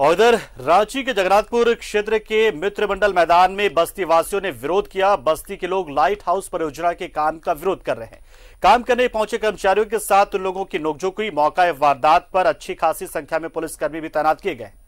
और इधर रांची के जगन्नाथपुर क्षेत्र के मित्र मंडल मैदान में बस्ती वासियों ने विरोध किया बस्ती के लोग लाइट हाउस परियोजना के काम का विरोध कर रहे हैं काम करने पहुंचे कर्मचारियों के साथ उन लोगों की नोकझोंक हुई मौका वारदात पर अच्छी खासी संख्या में पुलिसकर्मी भी तैनात किए गए